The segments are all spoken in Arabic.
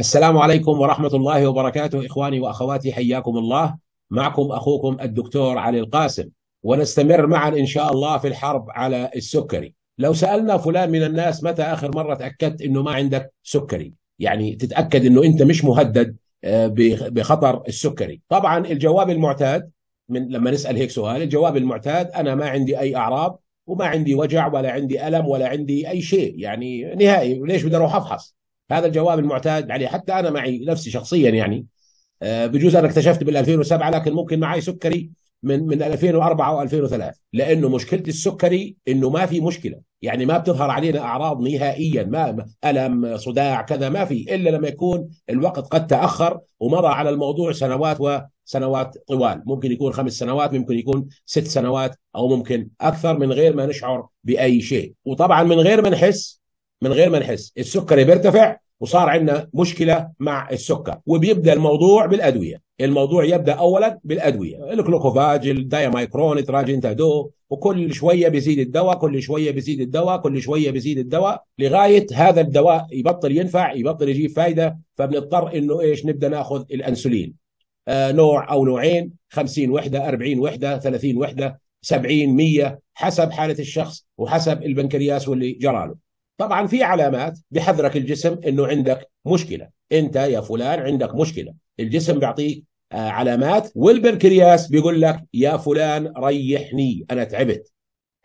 السلام عليكم ورحمة الله وبركاته إخواني وأخواتي حياكم الله معكم أخوكم الدكتور علي القاسم ونستمر معا إن شاء الله في الحرب على السكري لو سألنا فلان من الناس متى آخر مرة تأكدت أنه ما عندك سكري يعني تتأكد أنه أنت مش مهدد آه، بخطر السكري طبعا الجواب المعتاد من لما نسأل هيك سؤال الجواب المعتاد أنا ما عندي أي أعراض وما عندي وجع ولا عندي ألم ولا عندي أي شيء يعني نهائي ليش بدي أروح أفحص هذا الجواب المعتاد عليه يعني حتى انا معي نفسي شخصيا يعني آه، بجوز انا اكتشفت بال 2007 لكن ممكن معي سكري من من 2004 و2003 لانه مشكله السكري انه ما في مشكله يعني ما بتظهر علينا اعراض نهائيا ما الم صداع كذا ما في الا لما يكون الوقت قد تاخر ومضى على الموضوع سنوات وسنوات طوال ممكن يكون خمس سنوات ممكن يكون ست سنوات او ممكن اكثر من غير ما نشعر باي شيء وطبعا من غير ما نحس من غير ما نحس السكري بيرتفع وصار عندنا مشكله مع السكر وبيبدا الموضوع بالادويه الموضوع يبدا اولا بالادويه الكلوكوفاج الدايمايكرون تراجنتادو وكل شويه بيزيد الدواء كل شويه بيزيد الدواء كل شويه بيزيد الدواء لغايه هذا الدواء يبطل ينفع يبطل يجيب فايده فبنضطر انه ايش نبدا ناخذ الانسولين آه نوع او نوعين 50 وحده 40 وحده 30 وحده 70 100 حسب حاله الشخص وحسب البنكرياس واللي جراله طبعا في علامات بحذرك الجسم انه عندك مشكله انت يا فلان عندك مشكله الجسم بيعطيك آه، علامات والبنكرياس بيقول لك يا فلان ريحني انا تعبت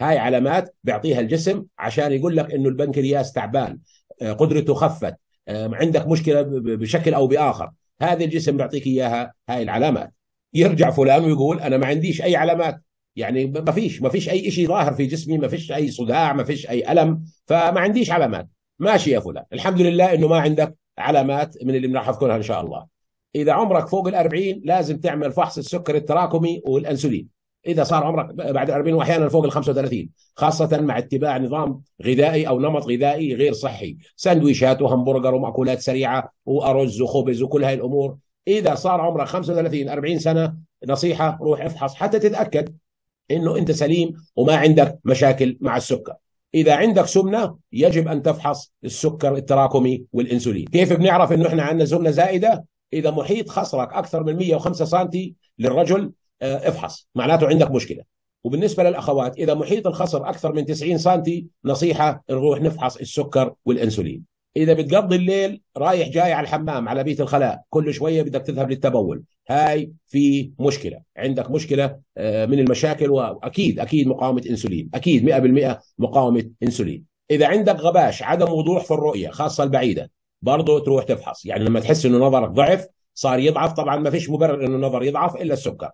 هاي علامات بيعطيها الجسم عشان يقول لك انه البنكرياس تعبان آه، قدرته خفت آه، عندك مشكله بشكل او باخر هذا الجسم بيعطيك اياها هاي العلامات يرجع فلان ويقول انا ما عنديش اي علامات يعني ما فيش ما فيش اي شيء ظاهر في جسمي ما فيش اي صداع ما فيش اي الم فما عنديش علامات ماشي يا فلان الحمد لله انه ما عندك علامات من اللي راح اذكرها ان شاء الله اذا عمرك فوق ال40 لازم تعمل فحص السكر التراكمي والانسولين اذا صار عمرك بعد ال40 واحيانا فوق ال35 خاصه مع اتباع نظام غذائي او نمط غذائي غير صحي سندويشات وهمبرجر ومأكولات سريعه وارز وخبز وكل هاي الامور اذا صار عمرك 35 40 سنه نصيحه روح افحص حتى تتاكد انه انت سليم وما عندك مشاكل مع السكر اذا عندك سمنه يجب ان تفحص السكر التراكمي والانسولين كيف بنعرف انه احنا عندنا سمنه زائده اذا محيط خصرك اكثر من 105 سم للرجل آه، افحص معناته عندك مشكله وبالنسبه للاخوات اذا محيط الخصر اكثر من 90 سم نصيحه نروح نفحص السكر والانسولين اذا بتقضي الليل رايح جاي على الحمام على بيت الخلاء كل شويه بدك تذهب للتبول هاي في مشكله عندك مشكله آه، من المشاكل واكيد اكيد مقاومه انسولين اكيد 100% مقاومه انسولين اذا عندك غباش عدم وضوح في الرؤيه خاصه البعيده برضه تروح تفحص يعني لما تحس انه نظرك ضعف صار يضعف طبعا ما فيش مبرر انه النظر يضعف الا السكر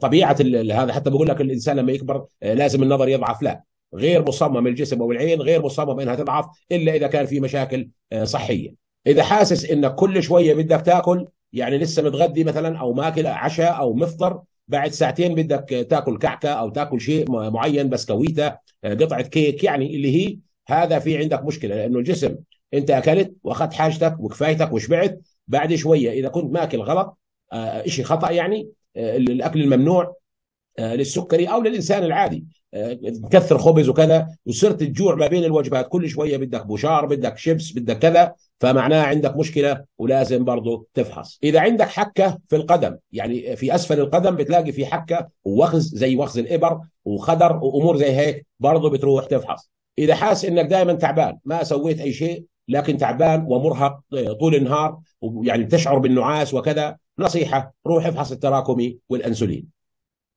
طبيعه هذا حتى بقول لك الانسان لما يكبر آه، لازم النظر يضعف لا غير مصمم الجسم او العين غير مصمم انها تضعف الا اذا كان في مشاكل آه، صحيه اذا حاسس انك كل شويه بدك تاكل يعني لسه متغدي مثلا او ماكل عشاء او مفطر بعد ساعتين بدك تاكل كعكه او تاكل شيء معين بسكويته آه، قطعه كيك يعني اللي هي هذا في عندك مشكله لانه الجسم انت اكلت واخذت حاجتك وكفايتك وشبعت بعد شويه اذا كنت ماكل غلط آه، شيء خطا يعني الاكل الممنوع للسكري او للانسان العادي تكثر خبز وكذا وصرت تجوع ما بين الوجبات كل شويه بدك بشار بدك شيبس بدك كذا فمعناها عندك مشكله ولازم برضه تفحص اذا عندك حكه في القدم يعني في اسفل القدم بتلاقي في حكه ووخز زي وخز الابر وخدر وامور زي هيك برضه بتروح تفحص اذا حاس انك دائما تعبان ما سويت اي شيء لكن تعبان ومرهق طول النهار ويعني بتشعر بالنعاس وكذا نصيحه روح افحص التراكمي والانسولين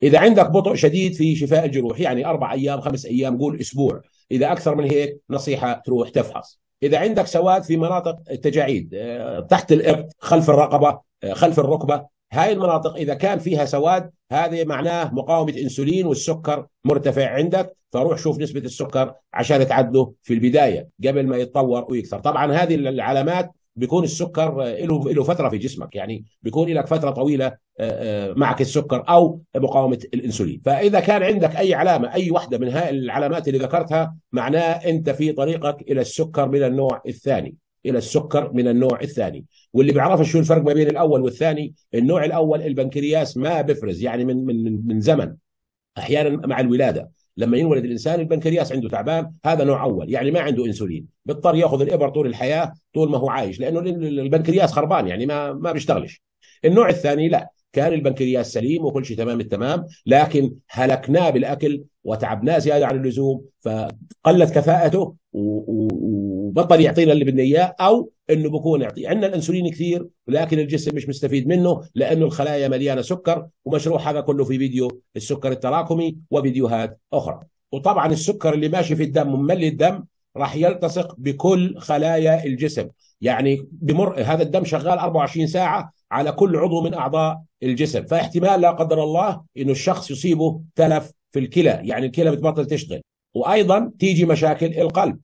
إذا عندك بطء شديد في شفاء الجروح يعني أربع أيام خمس أيام قول أسبوع إذا أكثر من هيك نصيحة تروح تفحص إذا عندك سواد في مناطق التجاعيد آه، تحت الإبط خلف الرقبة آه، خلف الركبة هاي المناطق إذا كان فيها سواد هذه معناه مقاومة إنسولين والسكر مرتفع عندك فروح شوف نسبة السكر عشان تعدله في البداية قبل ما يتطور ويكثر طبعا هذه العلامات بيكون السكر له له فتره في جسمك يعني بيكون لك فتره طويله آه، آه، معك السكر او مقاومه الانسولين فاذا كان عندك اي علامه اي واحده من هاي العلامات اللي ذكرتها معناه انت في طريقك الى السكر من النوع الثاني الى السكر من النوع الثاني واللي بيعرفش شو الفرق ما بين الاول والثاني النوع الاول البنكرياس ما بفرز يعني من من من زمن احيانا مع الولاده لما ينولد الانسان البنكرياس عنده تعبان هذا نوع اول يعني ما عنده انسولين بيضطر ياخذ الابر طول الحياه طول ما هو عايش لانه البنكرياس خربان يعني ما ما بيشتغلش النوع الثاني لا كان البنكرياس سليم وكل شيء تمام التمام لكن هلكناه بالاكل وتعبناه زياده عن اللزوم فقلت كفاءته و... و... بطل يعطينا اللي بدنا اياه او انه بكون يعطي عندنا الانسولين كثير ولكن الجسم مش مستفيد منه لانه الخلايا مليانه سكر ومشروع هذا كله في فيديو السكر التراكمي وفيديوهات اخرى وطبعا السكر اللي ماشي في الدم مملي الدم راح يلتصق بكل خلايا الجسم يعني بمر هذا الدم شغال 24 ساعه على كل عضو من اعضاء الجسم فاحتمال لا قدر الله انه الشخص يصيبه تلف في الكلى يعني الكلى بتبطل تشتغل وايضا تيجي مشاكل القلب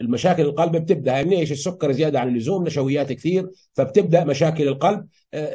المشاكل القلب بتبدا يعني من ايش السكر زياده عن اللزوم نشويات كثير فبتبدا مشاكل القلب آه،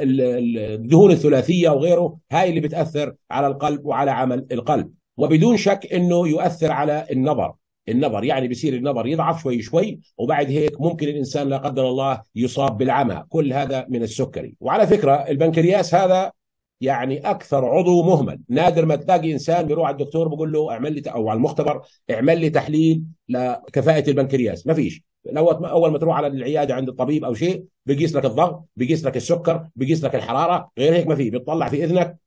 الدهون الثلاثيه وغيره هاي اللي بتاثر على القلب وعلى عمل القلب وبدون شك انه يؤثر على النظر النظر يعني بيصير النظر يضعف شوي شوي وبعد هيك ممكن الانسان لا قدر الله يصاب بالعمى كل هذا من السكري وعلى فكره البنكرياس هذا يعني اكثر عضو مهمل نادر ما تلاقي انسان بيروح على الدكتور بيقول له اعمل لي او على المختبر اعمل لي تحليل لكفاءه البنكرياس ما فيش اول ما تروح على العياده عند الطبيب او شيء بيقيس لك الضغط بيقيس لك السكر بيقيس لك الحراره غير هيك ما في بيطلع في اذنك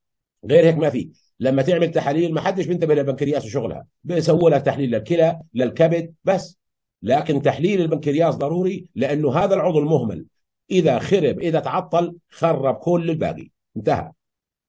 غير هيك ما في لما تعمل تحاليل ما حدش بينتبه للبنكرياس وشغلها بيسووا لها تحليل للكلى للكبد بس لكن تحليل البنكرياس ضروري لانه هذا العضو المهمل اذا خرب اذا تعطل خرب كل الباقي انتهى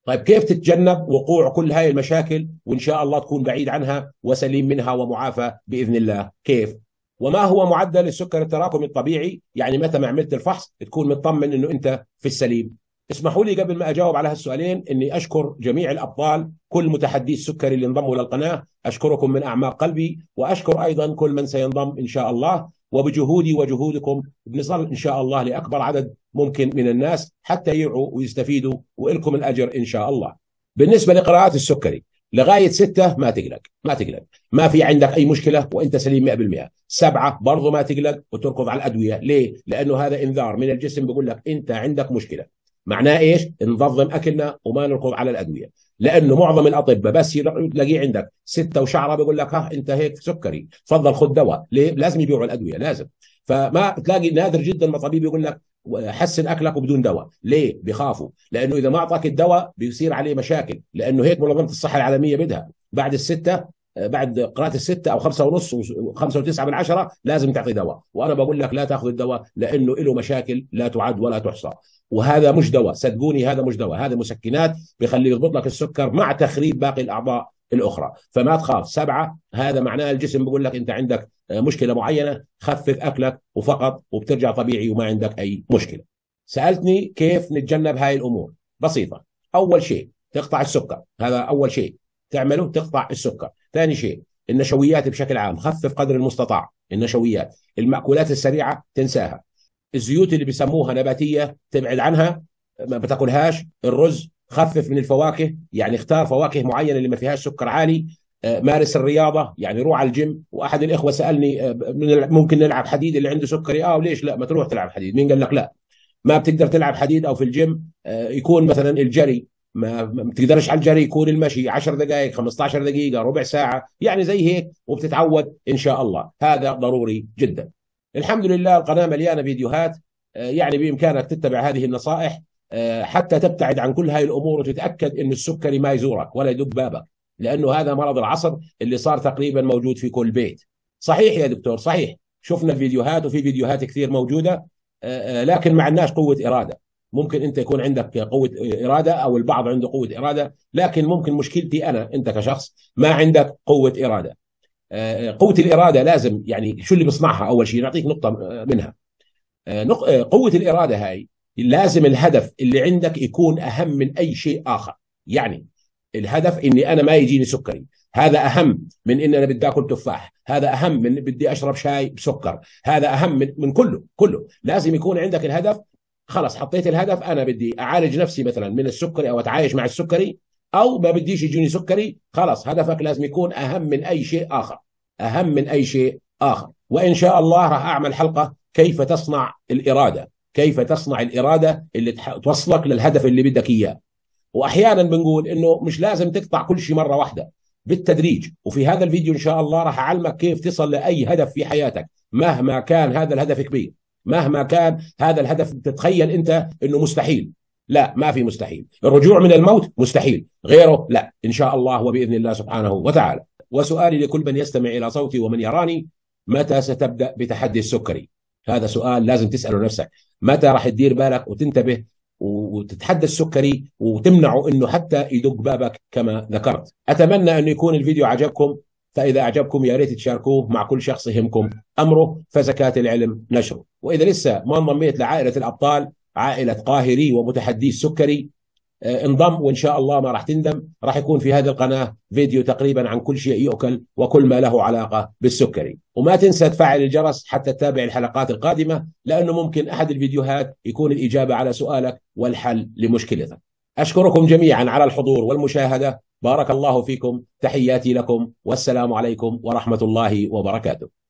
طيب كيف تتجنب وقوع كل هاي المشاكل وان شاء الله تكون بعيد عنها وسليم منها ومعافى باذن الله كيف وما هو معدل السكر التراكمي الطبيعي يعني متى ما عملت الفحص تكون مطمن انه انت في السليم اسمحوا لي قبل ما اجاوب على هالسؤالين اني اشكر جميع الابطال كل متحدي السكري اللي انضموا للقناه اشكركم من اعماق قلبي واشكر ايضا كل من سينضم ان شاء الله وبجهودي وجهودكم بنصل إن شاء الله لأكبر عدد ممكن من الناس حتى يعوا ويستفيدوا وإلكم الأجر إن شاء الله بالنسبة لقراءات السكري لغاية ستة ما تقلق ما تقلق ما في عندك أي مشكلة وأنت سليم 100% سبعة برضه ما تقلق وتركض على الأدوية ليه؟ لأنه هذا إنذار من الجسم بيقول لك أنت عندك مشكلة معناه ايش؟ نظلم اكلنا وما نركض على الادويه، لانه معظم الاطباء بس تلاقيه عندك سته وشعره بيقول لك ها انت هيك سكري تفضل خذ دواء ليه لازم يبيعوا الادويه لازم فما تلاقي نادر جدا ما طبيب يقول لك حسن اكلك وبدون دواء ليه بخافوا لانه اذا ما اعطاك الدواء بيصير عليه مشاكل لانه هيك منظمه الصحه العالميه بدها بعد السته آه، بعد قراءه السته او خمسه ونص وخمسه وتسعه من عشره لازم تعطي دواء، وانا بقول لك لا تاخذ الدواء لانه له مشاكل لا تعد ولا تحصى، وهذا مش دواء، صدقوني هذا مش دواء، هذا مسكنات بيخلي يضبط لك السكر مع تخريب باقي الاعضاء الاخرى، فما تخاف، سبعه هذا معناه الجسم بيقول لك انت عندك آه، مشكله معينه خفف اكلك وفقط وبترجع طبيعي وما عندك اي مشكله. سالتني كيف نتجنب هاي الامور؟ بسيطه، اول شيء تقطع السكر، هذا اول شيء تعمله تقطع السكر ثاني شيء النشويات بشكل عام خفف قدر المستطاع النشويات المأكولات السريعة تنساها الزيوت اللي بيسموها نباتية تبعد عنها ما بتاكلهاش الرز خفف من الفواكه يعني اختار فواكه معينة اللي ما فيهاش سكر عالي آه، مارس الرياضه يعني روح على الجيم واحد الاخوه سالني آه، ممكن نلعب حديد اللي عنده سكري اه ليش لا ما تروح تلعب حديد مين قال لك لا ما بتقدر تلعب حديد او في الجيم آه، يكون مثلا الجري ما ما بتقدرش على الجري يكون المشي 10 دقائق 15 دقيقه ربع ساعه يعني زي هيك وبتتعود ان شاء الله هذا ضروري جدا الحمد لله القناه مليانه فيديوهات آه، يعني بامكانك تتبع هذه النصائح آه، حتى تبتعد عن كل هاي الامور وتتاكد ان السكري ما يزورك ولا يدق بابك لانه هذا مرض العصر اللي صار تقريبا موجود في كل بيت صحيح يا دكتور صحيح شفنا الفيديوهات وفي فيديوهات كثير موجوده آه، لكن ما عندناش قوه اراده ممكن انت يكون عندك قوه اراده او البعض عنده قوه اراده لكن ممكن مشكلتي انا انت كشخص ما عندك قوه اراده آه، قوه الاراده لازم يعني شو اللي بيصنعها اول شيء نعطيك نقطه منها آه، آه، قوه الاراده هاي لازم الهدف اللي عندك يكون اهم من اي شيء اخر يعني الهدف اني انا ما يجيني سكري هذا اهم من ان انا بدي اكل تفاح هذا اهم من بدي اشرب شاي بسكر هذا اهم من, من كله كله لازم يكون عندك الهدف خلاص حطيت الهدف انا بدي اعالج نفسي مثلا من السكري او اتعايش مع السكري او ما بديش يجيني سكري خلاص هدفك لازم يكون اهم من اي شيء اخر اهم من اي شيء اخر وان شاء الله راح اعمل حلقه كيف تصنع الاراده كيف تصنع الاراده اللي توصلك للهدف اللي بدك اياه واحيانا بنقول انه مش لازم تقطع كل شيء مره واحده بالتدريج وفي هذا الفيديو ان شاء الله راح اعلمك كيف تصل لاي هدف في حياتك مهما كان هذا الهدف كبير مهما كان هذا الهدف تتخيل انت انه مستحيل لا ما في مستحيل الرجوع من الموت مستحيل غيره لا ان شاء الله وباذن الله سبحانه وتعالى وسؤالي لكل من يستمع الى صوتي ومن يراني متى ستبدا بتحدي السكري هذا سؤال لازم تساله نفسك متى راح تدير بالك وتنتبه وتتحدى السكري وتمنعه انه حتى يدق بابك كما ذكرت اتمنى انه يكون الفيديو عجبكم فإذا أعجبكم يا ريت تشاركوه مع كل شخص يهمكم أمره فزكاة العلم نشره وإذا لسه ما انضميت لعائلة الأبطال عائلة قاهري ومتحدي السكري آه، انضم وإن شاء الله ما راح تندم راح يكون في هذه القناة فيديو تقريبا عن كل شيء يؤكل وكل ما له علاقة بالسكري وما تنسى تفعل الجرس حتى تتابع الحلقات القادمة لأنه ممكن أحد الفيديوهات يكون الإجابة على سؤالك والحل لمشكلتك أشكركم جميعا على الحضور والمشاهدة بارك الله فيكم تحياتي لكم والسلام عليكم ورحمة الله وبركاته